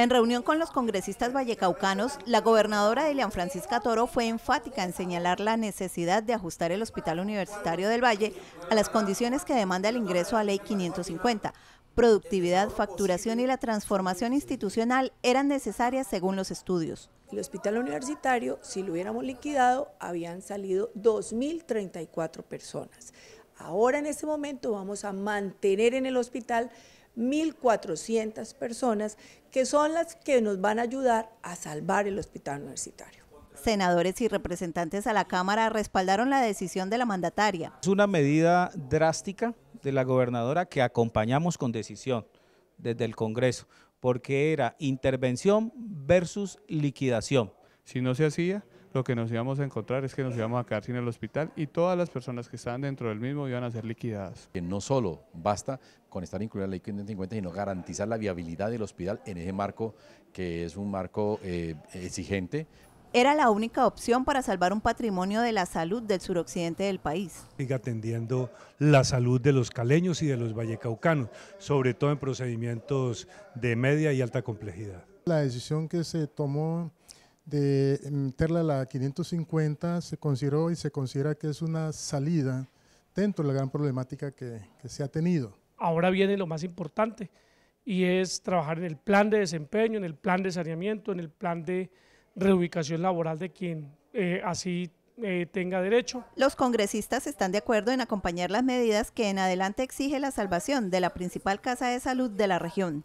En reunión con los congresistas vallecaucanos, la gobernadora Elian Francisca Toro fue enfática en señalar la necesidad de ajustar el Hospital Universitario del Valle a las condiciones que demanda el ingreso a Ley 550. Productividad, facturación y la transformación institucional eran necesarias según los estudios. El hospital universitario, si lo hubiéramos liquidado, habían salido 2.034 personas. Ahora en este momento vamos a mantener en el hospital 1.400 personas que son las que nos van a ayudar a salvar el hospital universitario. Senadores y representantes a la Cámara respaldaron la decisión de la mandataria. Es una medida drástica de la gobernadora que acompañamos con decisión desde el Congreso, porque era intervención versus liquidación. Si no se hacía, lo que nos íbamos a encontrar es que nos íbamos a quedar sin el hospital y todas las personas que estaban dentro del mismo iban a ser liquidadas. Que no solo basta con estar incluida la ley 550, sino garantizar la viabilidad del hospital en ese marco que es un marco eh, exigente. Era la única opción para salvar un patrimonio de la salud del suroccidente del país. Sigue atendiendo la salud de los caleños y de los vallecaucanos, sobre todo en procedimientos de media y alta complejidad. La decisión que se tomó de meterla em, a la 550 se consideró y se considera que es una salida dentro de la gran problemática que, se ha tenido. Ahora viene lo más importante y es trabajar en el plan de desempeño, en el plan de saneamiento, en el plan de reubicación laboral de quien eh, así eh, tenga derecho. Los congresistas están de acuerdo en acompañar las medidas que en adelante exige la salvación de la principal casa de salud de la región.